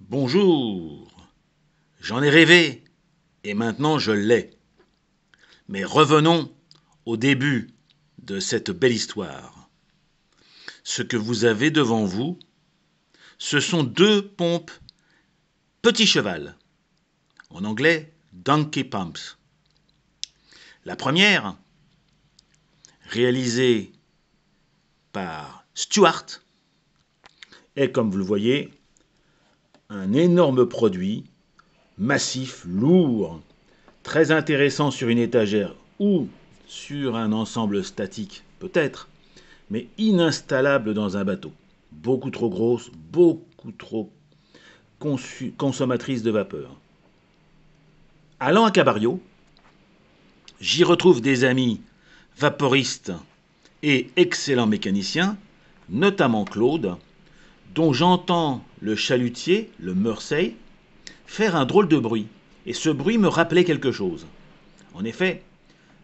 Bonjour, j'en ai rêvé et maintenant je l'ai. Mais revenons au début de cette belle histoire. Ce que vous avez devant vous, ce sont deux pompes petit cheval, en anglais donkey pumps. La première, réalisée par Stuart, est comme vous le voyez un énorme produit, massif, lourd, très intéressant sur une étagère ou sur un ensemble statique, peut-être, mais ininstallable dans un bateau. Beaucoup trop grosse, beaucoup trop consommatrice de vapeur. Allant à Cabario, j'y retrouve des amis vaporistes et excellents mécaniciens, notamment Claude, dont j'entends le chalutier, le Mersey, faire un drôle de bruit, et ce bruit me rappelait quelque chose. En effet,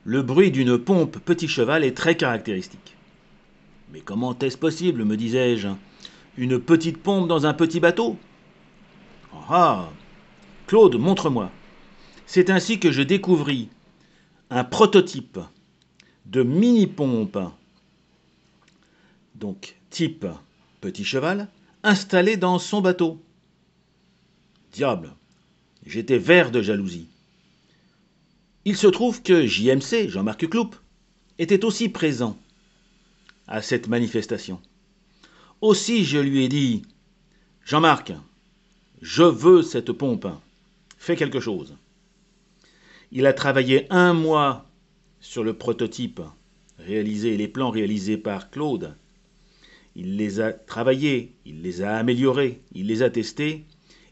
le bruit d'une pompe petit cheval est très caractéristique. Mais comment est-ce possible, me disais-je, une petite pompe dans un petit bateau Ah, ah Claude, montre-moi. C'est ainsi que je découvris un prototype de mini-pompe, donc type petit cheval, installé dans son bateau. Diable, j'étais vert de jalousie. Il se trouve que JMC, Jean-Marc Cloup, était aussi présent à cette manifestation. Aussi je lui ai dit Jean-Marc, je veux cette pompe, fais quelque chose. Il a travaillé un mois sur le prototype réalisé, les plans réalisés par Claude, il les a travaillés, il les a améliorés, il les a testés,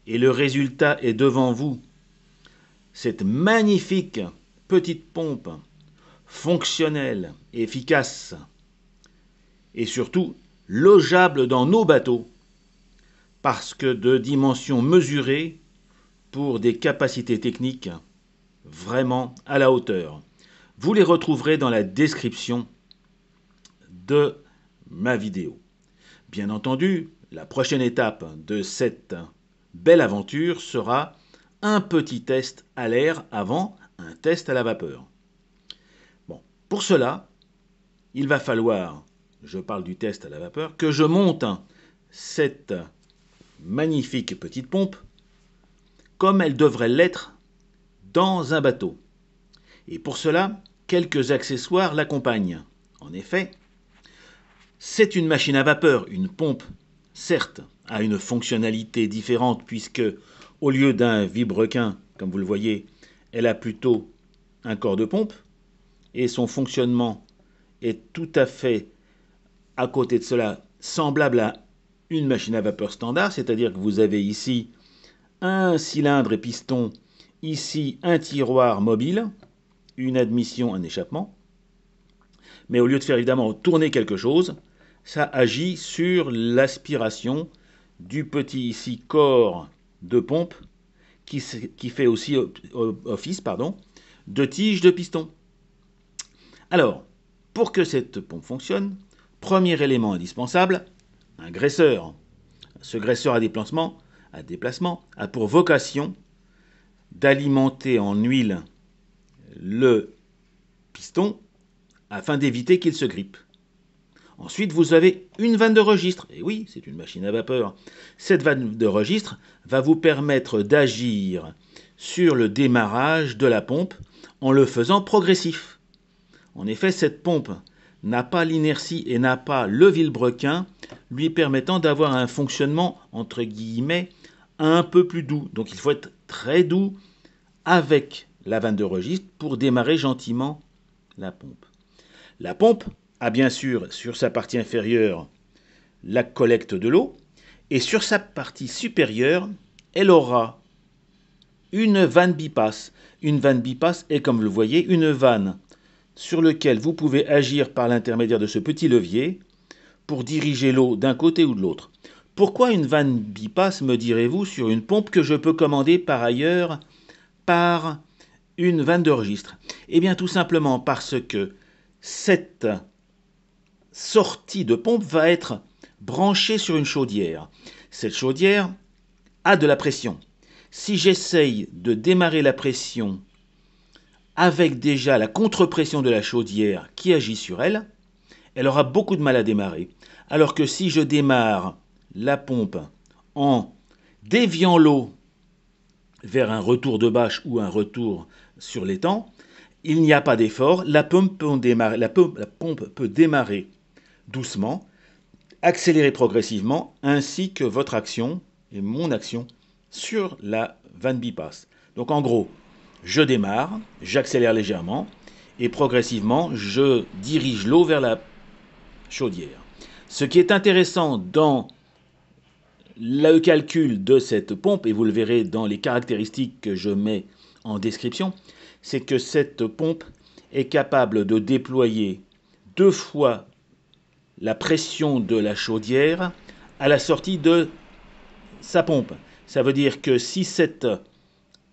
et le résultat est devant vous. Cette magnifique petite pompe, fonctionnelle efficace, et surtout logeable dans nos bateaux, parce que de dimensions mesurées pour des capacités techniques vraiment à la hauteur. Vous les retrouverez dans la description de ma vidéo. Bien entendu, la prochaine étape de cette belle aventure sera un petit test à l'air avant un test à la vapeur. Bon, pour cela, il va falloir, je parle du test à la vapeur, que je monte cette magnifique petite pompe comme elle devrait l'être dans un bateau. Et pour cela, quelques accessoires l'accompagnent. En effet, c'est une machine à vapeur, une pompe, certes, à une fonctionnalité différente puisque, au lieu d'un vibrequin, comme vous le voyez, elle a plutôt un corps de pompe et son fonctionnement est tout à fait, à côté de cela, semblable à une machine à vapeur standard, c'est-à-dire que vous avez ici un cylindre et piston, ici un tiroir mobile, une admission, un échappement. Mais au lieu de faire évidemment tourner quelque chose, ça agit sur l'aspiration du petit ici corps de pompe qui, fait aussi office pardon, de tige de piston. Alors, pour que cette pompe fonctionne, premier élément indispensable, un graisseur. Ce graisseur à déplacement, à déplacement a pour vocation d'alimenter en huile le piston afin d'éviter qu'il se grippe. Ensuite, vous avez une vanne de registre. Et oui, c'est une machine à vapeur. Cette vanne de registre va vous permettre d'agir sur le démarrage de la pompe en le faisant progressif. En effet, cette pompe n'a pas l'inertie et n'a pas le vilebrequin lui permettant d'avoir un fonctionnement entre guillemets un peu plus doux. Donc il faut être très doux avec la vanne de registre pour démarrer gentiment la pompe. La pompe, a bien sûr sur sa partie inférieure la collecte de l'eau, et sur sa partie supérieure, elle aura une vanne bipasse. Une vanne bipasse est, comme vous le voyez, une vanne sur laquelle vous pouvez agir par l'intermédiaire de ce petit levier pour diriger l'eau d'un côté ou de l'autre. Pourquoi une vanne bipasse, me direz-vous, sur une pompe que je peux commander par ailleurs par une vanne de registre Eh bien tout simplement parce que cette sortie de pompe va être branchée sur une chaudière. Cette chaudière a de la pression. Si j'essaye de démarrer la pression avec déjà la contre-pression de la chaudière qui agit sur elle, elle aura beaucoup de mal à démarrer. Alors que si je démarre la pompe en déviant l'eau vers un retour de bâche ou un retour sur l'étang, il n'y a pas d'effort, la pompe, peut démarrer, la pompe peut démarrer doucement, accélérer progressivement, ainsi que votre action et mon action sur la Van Bypass. Donc en gros, je démarre, j'accélère légèrement, et progressivement, je dirige l'eau vers la chaudière. Ce qui est intéressant dans le calcul de cette pompe, et vous le verrez dans les caractéristiques que je mets en description, c'est que cette pompe est capable de déployer deux fois la pression de la chaudière à la sortie de sa pompe. Ça veut dire que si cette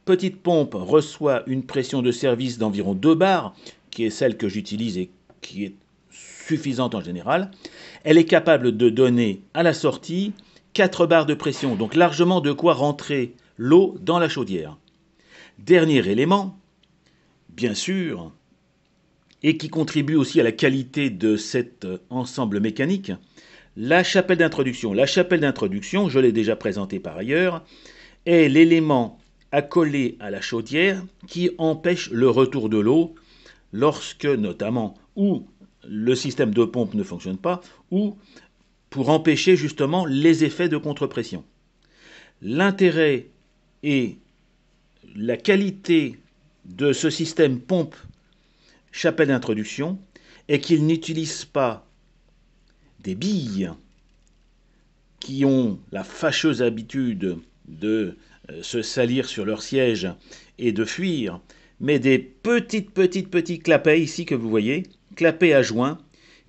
petite pompe reçoit une pression de service d'environ 2 bars, qui est celle que j'utilise et qui est suffisante en général, elle est capable de donner à la sortie 4 barres de pression, donc largement de quoi rentrer l'eau dans la chaudière. Dernier élément, bien sûr, et qui contribue aussi à la qualité de cet euh, ensemble mécanique, la chapelle d'introduction. La chapelle d'introduction, je l'ai déjà présentée par ailleurs, est l'élément accolé à la chaudière qui empêche le retour de l'eau lorsque notamment ou le système de pompe ne fonctionne pas ou pour empêcher justement les effets de contrepression. L'intérêt et la qualité de ce système pompe chapelle d'introduction, et qu'ils n'utilisent pas des billes qui ont la fâcheuse habitude de euh, se salir sur leur siège et de fuir, mais des petites, petites, petits clapets ici que vous voyez, clapets à joints,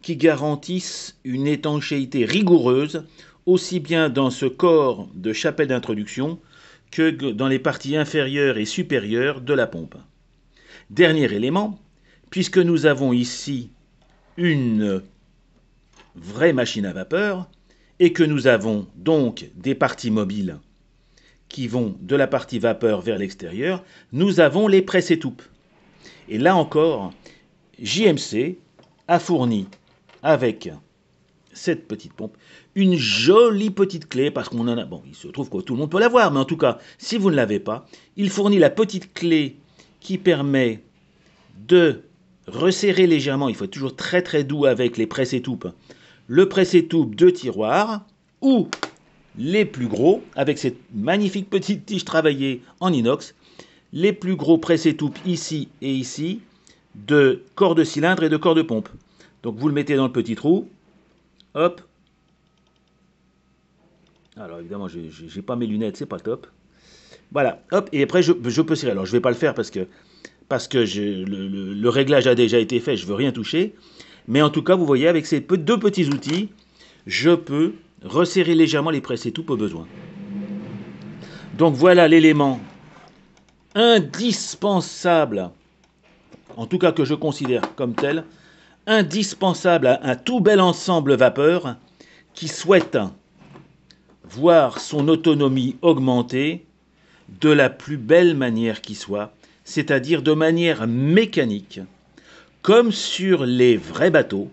qui garantissent une étanchéité rigoureuse, aussi bien dans ce corps de chapelle d'introduction que dans les parties inférieures et supérieures de la pompe. Dernier élément, puisque nous avons ici une vraie machine à vapeur et que nous avons donc des parties mobiles qui vont de la partie vapeur vers l'extérieur, nous avons les presses étoupes. Et là encore, JMC a fourni avec cette petite pompe, une jolie petite clé, parce qu'on en a, bon, il se trouve que tout le monde peut l'avoir, mais en tout cas, si vous ne l'avez pas, il fournit la petite clé qui permet de resserrer légèrement, il faut être toujours très très doux avec les presses étoupes, le presse étoupe de tiroir ou les plus gros, avec cette magnifique petite tige travaillée en inox, les plus gros presse étoupes ici et ici de corps de cylindre et de corps de pompe. Donc vous le mettez dans le petit trou, hop. Alors évidemment, j'ai pas mes lunettes, c'est pas top. Voilà, hop, et après je, je peux serrer. Alors je vais pas le faire parce que parce que le, réglage a déjà été fait, je ne veux rien toucher. Mais en tout cas, vous voyez, avec ces deux petits outils, je peux resserrer légèrement les presses tout au besoin. Donc voilà l'élément indispensable, en tout cas que je considère comme tel, indispensable à un tout bel ensemble vapeur qui souhaite voir son autonomie augmenter de la plus belle manière qui soit, c'est-à-dire de manière mécanique, comme sur les vrais bateaux,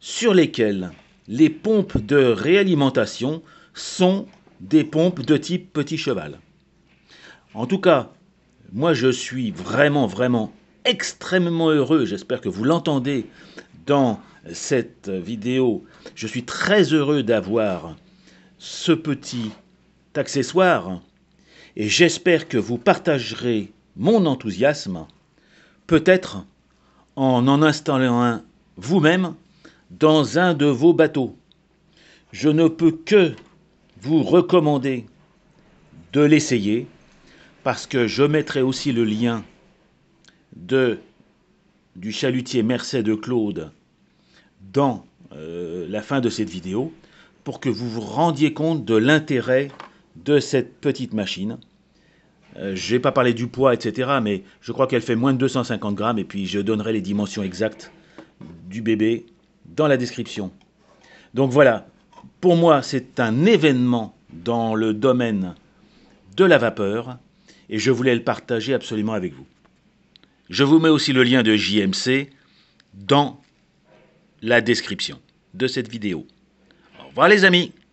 sur lesquels les pompes de réalimentation sont des pompes de type petit cheval. En tout cas, moi je suis vraiment, vraiment extrêmement heureux, j'espère que vous l'entendez dans cette vidéo, je suis très heureux d'avoir ce petit accessoire et j'espère que vous partagerez mon enthousiasme, peut-être en en installant un vous-même dans un de vos bateaux. Je ne peux que vous recommander de l'essayer parce que je mettrai aussi le lien de, du chalutier Merced de Claude dans euh, la fin de cette vidéo pour que vous vous rendiez compte de l'intérêt de cette petite machine. Euh, je n'ai pas parlé du poids, etc. Mais je crois qu'elle fait moins de 250 grammes. Et puis je donnerai les dimensions exactes du bébé dans la description. Donc voilà, pour moi, c'est un événement dans le domaine de la vapeur. Et je voulais le partager absolument avec vous. Je vous mets aussi le lien de JMC dans la description de cette vidéo. Au revoir les amis